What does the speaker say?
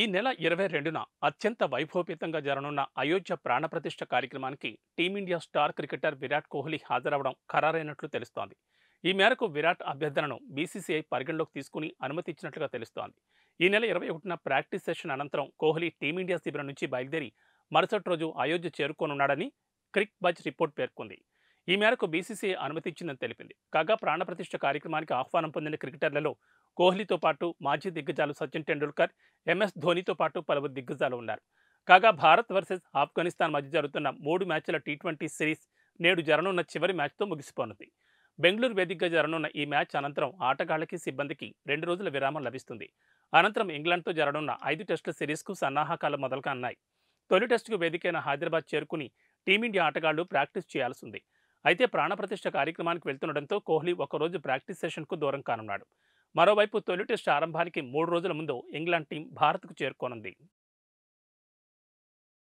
ఈ నెల ఇరవై రెండున అత్యంత వైభవపేతంగా జరగనున్న అయోధ్య ప్రాణప్రతిష్ఠ కార్యక్రమానికి Team India star cricketer Virat Kohli హాజరవడం ఖరారైనట్లు తెలుస్తోంది ఈ మేరకు విరాట్ అభ్యర్థనను బీసీసీఐ పరిగణలోకి తీసుకుని అనుమతి ఇచ్చినట్లుగా తెలుస్తోంది ఈ నెల ఇరవై ఒకటిన ప్రాక్టీస్ సెషన్ అనంతరం కోహ్లీ టీమిండియా శిబిరం నుంచి బయలుదేరి మరుసటి రోజు అయోధ్య చేరుకోనున్నాడని క్రిక్ బజ్ రిపోర్ట్ పేర్కొంది ఈ మేరకు బీసీసీఐ అనుమతి ఇచ్చిందని తెలిపింది కాగా ప్రాణప్రతిష్ఠ కార్యక్రమానికి ఆహ్వానం పొందిన క్రికెటర్లలో కోహ్లీతో పాటు మాజీ దిగ్గజాలు సచిన్ టెండూల్కర్ ఎంఎస్ ధోనితో పాటు పలువురు దిగ్గజాలు ఉన్నారు కాగా భారత్ వర్సెస్ ఆఫ్ఘనిస్తాన్ మధ్య జరుగుతున్న మూడు మ్యాచ్ల టీ ట్వంటీ సిరీస్ నేడు జరనున్న చివరి మ్యాచ్తో ముగిసిపోనుంది బెంగళూరు వేదికగా జరనున్న ఈ మ్యాచ్ అనంతరం ఆటగాళ్లకి సిబ్బందికి రెండు రోజుల విరామం లభిస్తుంది అనంతరం ఇంగ్లాండ్తో జరనున్న ఐదు టెస్టుల సిరీస్కు సన్నాహకాలు మొదలుకాన్నాయి తొలి టెస్టుకు వేదికైన హైదరాబాద్ చేరుకుని టీమిండియా ఆటగాళ్లు ప్రాక్టీస్ చేయాల్సింది అయితే ప్రాణప్రతిష్ఠ కార్యక్రమానికి వెళ్తుండటంతో కోహ్లీ ఒకరోజు ప్రాక్టీస్ సెషన్కు దూరం కానున్నాడు మరోవైపు తొలి టెస్టు ఆరంభానికి మూడు రోజుల ముందు ఇంగ్లాండ్ టీం భారత్కు చేరుకోనుంది